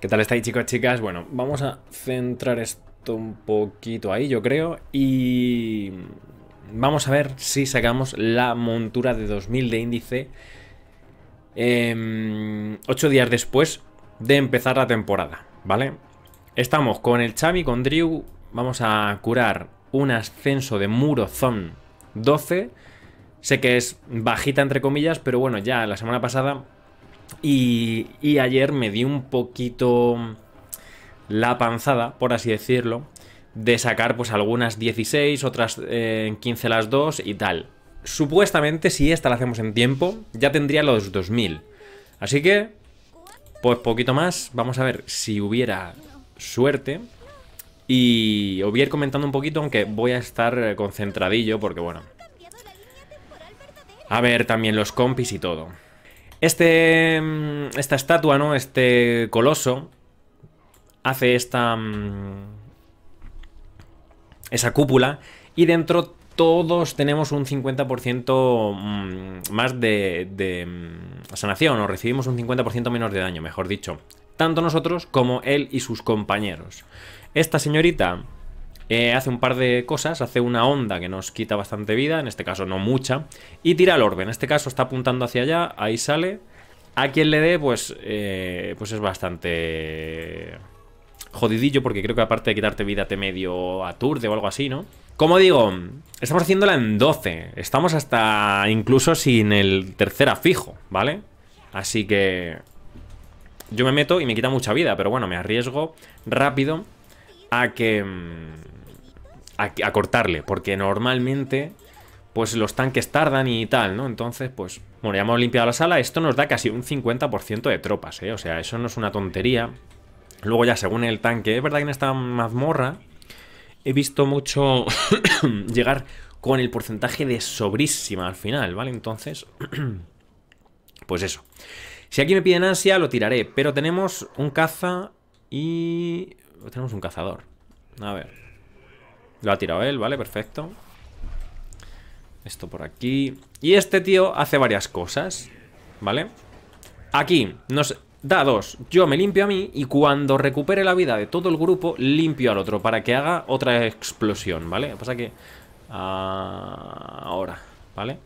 ¿Qué tal estáis chicos, chicas? Bueno, vamos a centrar esto un poquito ahí, yo creo, y vamos a ver si sacamos la montura de 2000 de índice 8 em, días después de empezar la temporada, ¿vale? Estamos con el Chami, con Drew, vamos a curar un ascenso de Muro Zone 12, sé que es bajita entre comillas, pero bueno, ya la semana pasada y, ayer me di un poquito la panzada, por así decirlo, de sacar pues algunas 16, otras eh, en 15 las 2 y tal. Supuestamente si esta la hacemos en tiempo, ya tendría los 2000. Así que, pues poquito más, vamos a ver si hubiera suerte. Y os voy a ir comentando un poquito, aunque voy a estar concentradillo, porque bueno... A ver también los compis y todo. Este, mm, esta estatua, ¿no? Este coloso hace esta... Mm, esa cúpula y dentro todos tenemos un 50% mm, más de, de, sanación o recibimos un 50% menos de daño, mejor dicho. Tanto nosotros como él y sus compañeros. Esta señorita eh, hace un par de cosas, hace una onda que nos quita bastante vida, en este caso no mucha, y tira el orbe, en este caso está apuntando hacia allá, ahí sale, a quien le dé pues, eh, pues es bastante jodidillo porque creo que aparte de quitarte vida te medio aturde o algo así, ¿no? Como digo, estamos haciéndola en 12, estamos hasta incluso sin el tercera fijo, ¿vale? Así que yo me meto y me quita mucha vida, pero bueno, me arriesgo rápido Mm, a que... A, cortarle, porque normalmente pues los tanques tardan y tal, ¿no? Entonces, pues, bueno, ya hemos limpiado la sala, esto nos da casi un 50% de tropas, ¿eh? O sea, eso no es una tontería. Luego ya, según el tanque, es verdad que en esta mazmorra he visto mucho llegar con el porcentaje de sobrísima al final, ¿vale? Entonces, pues eso. Si aquí me piden ansia, lo tiraré, pero tenemos un caza y tenemos un cazador. A ver. Lo ha tirado él, vale, perfecto. Esto por aquí. Y este tío hace varias cosas, ¿vale? Aquí nos da dos. Yo me limpio a mí y cuando recupere la vida de todo el grupo, limpio al otro para que haga otra explosión, ¿vale? pasa que... Ah, ahora, ¿vale?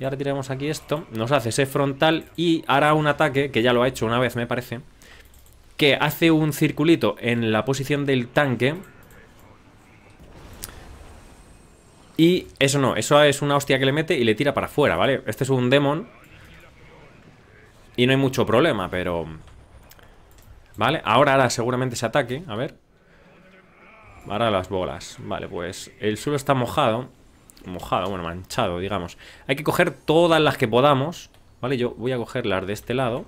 Y ahora tiramos aquí esto. Nos hace ese frontal y hará un ataque, que ya lo ha hecho una vez, me parece que hace un circulito en la posición del tanque. Y eso no, eso es una hostia que le mete y le tira para afuera, ¿vale? Este es un demon. Y no hay mucho problema, pero... Vale, ahora, ahora seguramente se ataque, a ver. Ahora las bolas. Vale, pues el suelo está mojado. Mojado, bueno, manchado, digamos. Hay que coger todas las que podamos. Vale, yo voy a coger las de este lado.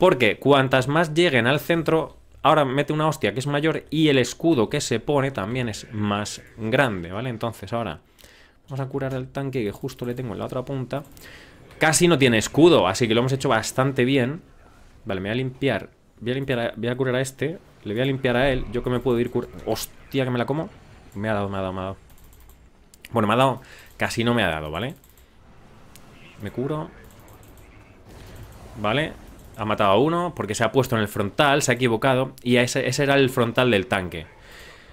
Porque cuantas más lleguen al centro, ahora mete una hostia que es mayor y el escudo que se pone también es más grande, ¿vale? Entonces ahora vamos a curar al tanque que justo le tengo en la otra punta. Casi no tiene escudo, así que lo hemos hecho bastante bien. Vale, me voy a limpiar. Voy a, limpiar voy a curar a este. Le voy a limpiar a él. Yo que me puedo ir curando. Hostia, que me la como. Me ha dado, me ha dado, me ha dado. Bueno, me ha dado. Casi no me ha dado, ¿vale? Me curo. Vale ha matado a uno porque se ha puesto en el frontal, se ha equivocado y ese, era el frontal del tanque.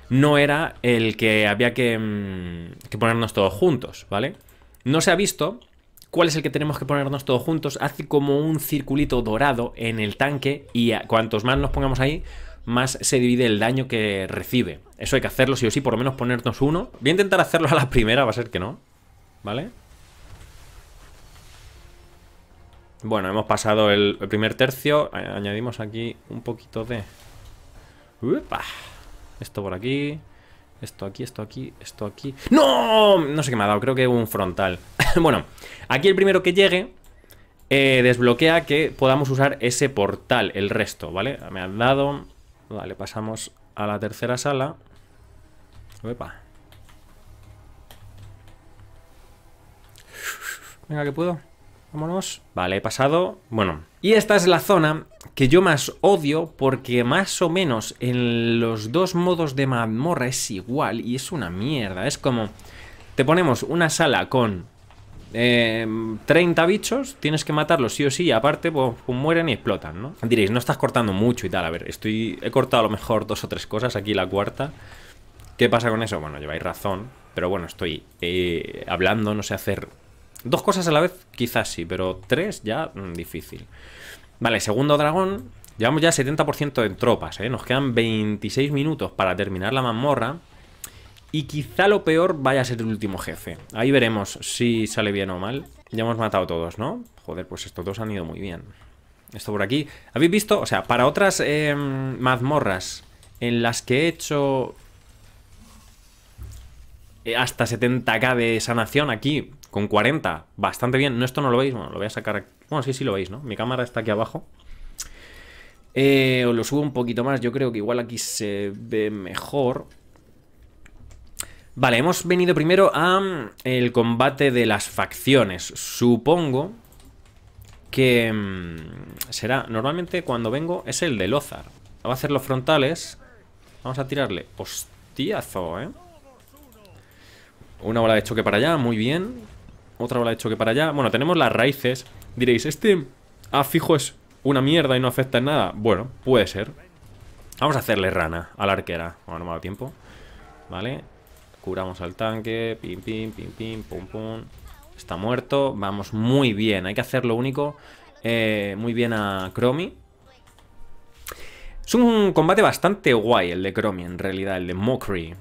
No era el que había mm, que, ponernos todos juntos, ¿vale? No se ha visto cuál es el que tenemos que ponernos todos juntos. Hace como un circulito dorado en el tanque y cuantos más nos pongamos ahí, más se divide el daño que recibe. Eso hay que hacerlo sí o sí, por lo menos ponernos uno. Voy a intentar hacerlo a la primera, va a ser que no, ¿vale? vale Bueno, hemos pasado el, primer tercio. Añadimos aquí un poquito de... Esto por aquí. Esto aquí, esto aquí, esto aquí. ¡No! No sé qué me ha dado, creo que un frontal. bueno, aquí el primero que llegue eh, desbloquea que podamos usar ese portal, el resto, ¿vale? Me han dado... Vale, pasamos a la tercera sala. Venga, que puedo. Vale, he pasado. Bueno. Y esta es la zona que yo más odio porque más o menos en los dos modos de mazmorra es igual y es una mierda. Es como... Te ponemos una sala con eh, 30 bichos, tienes que matarlos sí o sí, y aparte pues, pues, mueren y explotan, ¿no? Diréis, no estás cortando mucho y tal, a ver, estoy, he cortado a lo mejor dos o tres cosas, aquí la cuarta. ¿Qué pasa con eso? Bueno, lleváis razón, pero bueno, estoy eh, hablando, no sé hacer Dos cosas a la vez, quizás sí, pero tres ya mm, difícil. Vale, segundo dragón. Llevamos ya 70% de tropas, ¿eh? Nos quedan 26 minutos para terminar la mazmorra. Y quizá lo peor vaya a ser el último jefe. Ahí veremos si sale bien o mal. Ya hemos matado todos, ¿no? Joder, pues estos dos han ido muy bien. Esto por aquí. ¿Habéis visto? O sea, para otras em, mazmorras en las que he hecho eh, hasta 70k de sanación aquí con 40, bastante bien. No, esto no lo veis, bueno, lo voy a sacar. Bueno, sí, sí lo veis, ¿no? Mi cámara está aquí abajo. Eh, os lo subo un poquito más, yo creo que igual aquí se ve mejor. Vale, hemos venido primero a mm, el combate de las facciones. Supongo que mm, será, normalmente cuando vengo es el de Lozar. Va a hacer los frontales. Vamos a tirarle. Hostiazo, ¿eh? Una bola de choque para allá, muy bien. Otra bola de choque para allá. Bueno, tenemos las raíces. Diréis, este A fijo es una mierda y no afecta en nada. Bueno, puede ser. Vamos a hacerle rana a la arquera. Bueno, no me da tiempo. Vale. Curamos al tanque. Pim, pim, pim, pim, pum, pum. Está muerto. Vamos muy bien. Hay que hacer lo único. Eh, muy bien a Cromi. Es un combate bastante guay el de Cromi, en realidad, el de Mokri.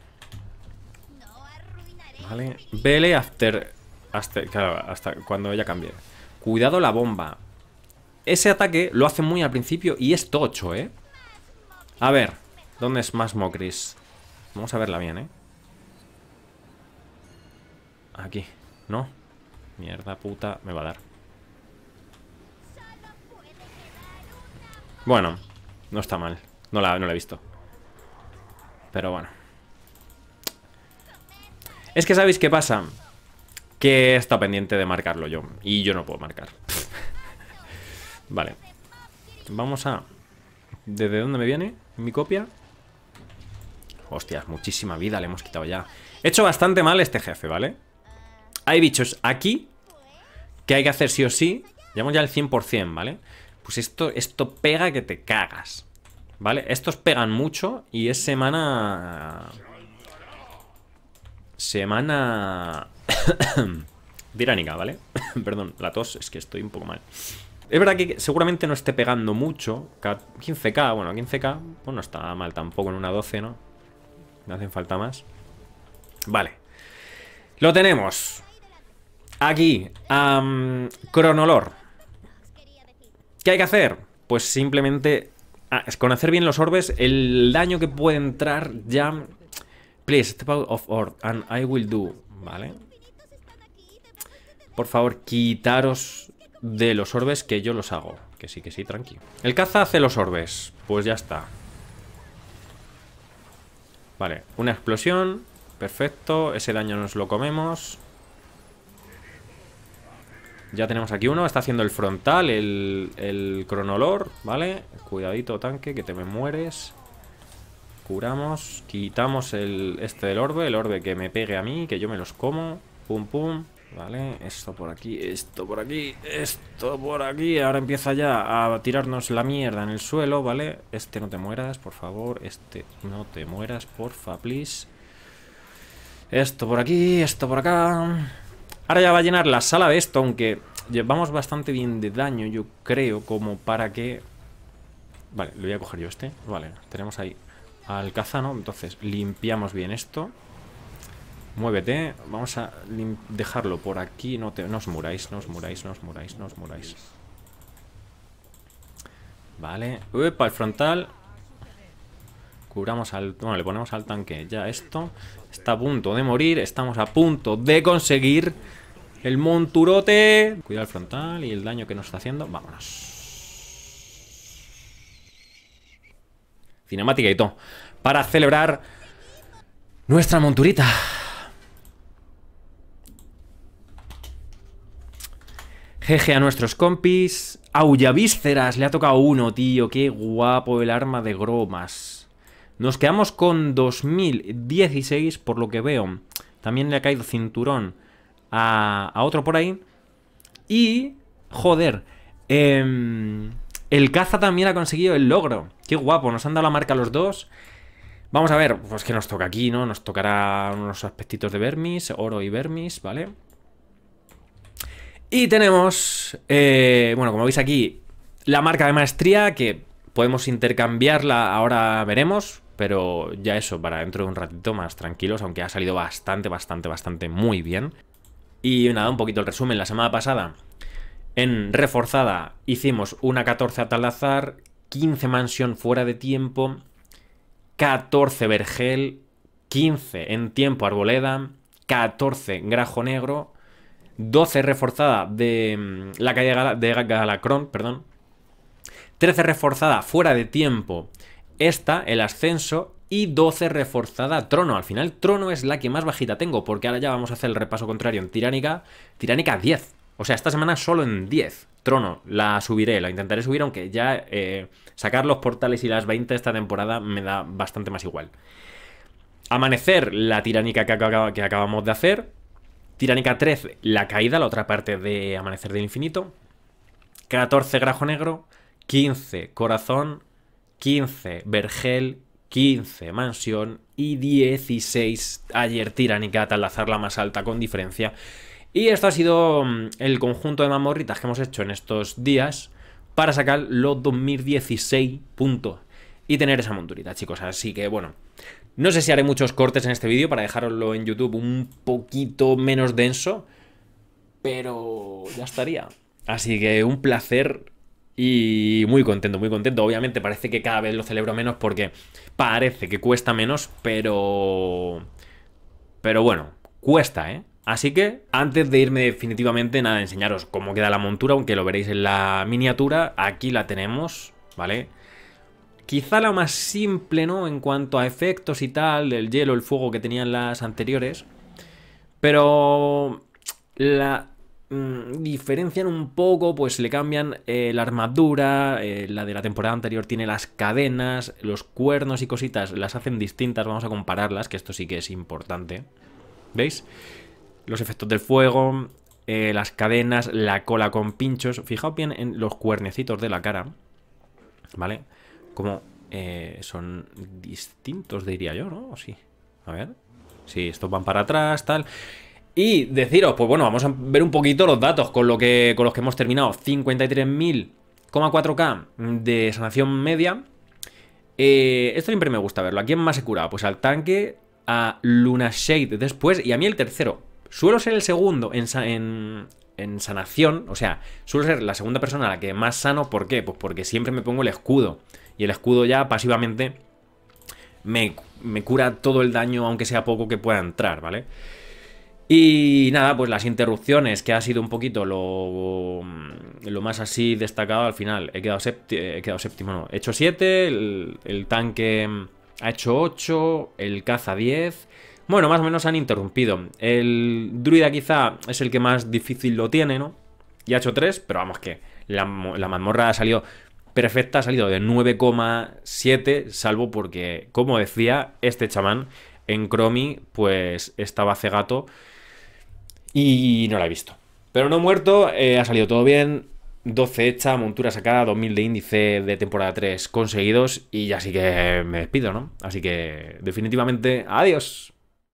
Vale. Vele after hasta, cuando ella cambie. Cuidado la bomba. Ese ataque lo hace muy al principio y es tocho, ¿eh? A ver, ¿dónde es más Mocris? Vamos a verla bien, ¿eh? Aquí, ¿no? Mierda puta, me va a dar. Bueno, no está mal. No la, no la he visto. Pero bueno. Es que sabéis qué pasa que está pendiente de marcarlo yo. Y yo no puedo marcar. vale. Vamos a... ¿Desde dónde me viene mi copia? Hostias, muchísima vida le hemos quitado ya. He hecho bastante mal este jefe, ¿vale? Hay bichos aquí que hay que hacer sí o sí. Llevamos ya el 100%, ¿vale? Pues esto, esto pega que te cagas. ¿Vale? Estos pegan mucho y es semana... Semana Diránica, ¿vale? Perdón, la tos, es que estoy un poco mal. Es verdad que seguramente no esté pegando mucho. 15k, bueno, 15k, pues no está mal tampoco en una 12, ¿no? No hacen falta más. Vale. Lo tenemos. Aquí, Cronolor. ¿Qué hay que hacer? Pues simplemente Con ah, es conocer bien los orbes, el daño que puede entrar ya... Please, step out of orb and I will do... Vale. Por favor, quitaros de los orbes que yo los hago. Que sí, que sí, tranquilo El caza hace los orbes. Pues ya está. Vale, una explosión. Perfecto. Ese daño nos lo comemos. Ya tenemos aquí uno. Está haciendo el frontal, el, el cronolor. Vale. Cuidadito, tanque, que te me mueres. Curamos. Quitamos el, este del orbe. El orbe que me pegue a mí, que yo me los como. Pum, pum. Vale, esto por aquí, esto por aquí, esto por aquí. Ahora empieza ya a tirarnos la mierda en el suelo, ¿vale? Este no te mueras, por favor. Este no te mueras, porfa, please. Esto por aquí, esto por acá. Ahora ya va a llenar la sala de esto, aunque llevamos bastante bien de daño, yo creo, como para que... Vale, lo voy a coger yo este. Vale, tenemos ahí al cazano. Entonces, limpiamos bien esto. Muévete, vamos a dejarlo por aquí, no, te, os muráis, no os muráis, no os muráis, no os muráis. Vale, para el frontal. Cubramos al... Bueno, le ponemos al tanque ya esto. Está a punto de morir, estamos a punto de conseguir el monturote. Cuidado el frontal y el daño que nos está haciendo. Vámonos. Cinemática y todo. Para celebrar nuestra monturita. Jeje a nuestros compis. Aullavísceras, le ha tocado uno, tío. Qué guapo el arma de gromas. Nos quedamos con 2016, por lo que veo. También le ha caído cinturón a, otro por ahí. Y, joder, em, el caza también ha conseguido el logro. Qué guapo, nos han dado la marca los dos. Vamos a ver, pues que nos toca aquí, ¿no? Nos tocará unos aspectitos de Vermis, oro y Vermis, ¿vale? vale y tenemos, eh, bueno, como veis aquí, la marca de maestría que podemos intercambiarla, ahora veremos, pero ya eso, para dentro de un ratito más tranquilos, aunque ha salido bastante, bastante, bastante muy bien. Y nada, un poquito el resumen, la semana pasada en reforzada hicimos una 14 atalazar, 15 mansión fuera de tiempo, 14 vergel, 15 en tiempo arboleda, 14 grajo negro, 12 reforzada de mm, la calle de Galacron perdón. 13 reforzada fuera de tiempo esta, el ascenso, y 12 reforzada trono. Al final trono es la que más bajita tengo, porque ahora ya vamos a hacer el repaso contrario en tiránica. Tiránica 10. O sea, esta semana solo en 10. Trono, la subiré, la intentaré subir, aunque ya eh, sacar los portales y las 20 esta temporada me da bastante más igual. Amanecer, la tiránica que acabamos de hacer. Tiránica 13, La Caída, la otra parte de Amanecer del Infinito. 14, Grajo Negro. 15, Corazón. 15, Vergel. 15, Mansión. Y 16, Ayer Tiránica, tal la más alta con diferencia. Y esto ha sido mm, el conjunto de mamorritas que hemos hecho en estos días para sacar los 2016 puntos y tener esa monturita, chicos. Así que bueno, no sé si haré muchos cortes en este vídeo para dejaroslo en YouTube un poquito menos denso, pero ya estaría. Así que un placer y muy contento, muy contento. Obviamente parece que cada vez lo celebro menos porque parece que cuesta menos, pero... Pero bueno, cuesta, ¿eh? Así que, antes de irme definitivamente, nada, enseñaros cómo queda la montura, aunque lo veréis en la miniatura. Aquí la tenemos, ¿vale? Quizá la más simple, ¿no? En cuanto a efectos y tal, el hielo, el fuego que tenían las anteriores. Pero la mm, diferencian un poco, pues le cambian eh, la armadura, eh, la de la temporada anterior tiene las cadenas, los cuernos y cositas, las hacen distintas, vamos a compararlas, que esto sí que es importante. ¿Veis? Los efectos del fuego, eh, las cadenas, la cola con pinchos. Fijaos bien en los cuernecitos de la cara. ¿Vale? Como eh, son distintos, diría yo, ¿no? sí. A ver. Sí, estos van para atrás, tal. Y deciros, pues bueno, vamos a ver un poquito los datos con, lo que, con los que hemos terminado. 53.000,4K de sanación media. Eh, esto siempre me gusta verlo. ¿A quién más se cura? Pues al tanque, a Luna Shade después y a mí el tercero. Suelo ser el segundo en, en, sanación, o sea, suelo ser la segunda persona a la que más sano. ¿Por qué? Pues porque siempre me pongo el escudo. Y el escudo ya pasivamente me, cura todo el daño, aunque sea poco, que pueda entrar, ¿vale? Y nada, pues las interrupciones, que ha sido un poquito lo, lo más así destacado al final. He quedado, séptimo, no. He hecho 7, el, tanque ha hecho 8, el caza 10. Bueno, más o menos han interrumpido. El druida quizá es el que más difícil lo tiene, ¿no? Y ha hecho 3, pero vamos que la, la mazmorra salido perfecta ha salido de 9,7, salvo porque, como decía, este chamán en Chromie pues estaba cegato y no la he visto. Pero no muerto, eh, ha salido todo bien. 12 hecha, montura sacada, 2000 de índice de temporada 3 conseguidos y ya que me despido, ¿no? Así que definitivamente, adiós.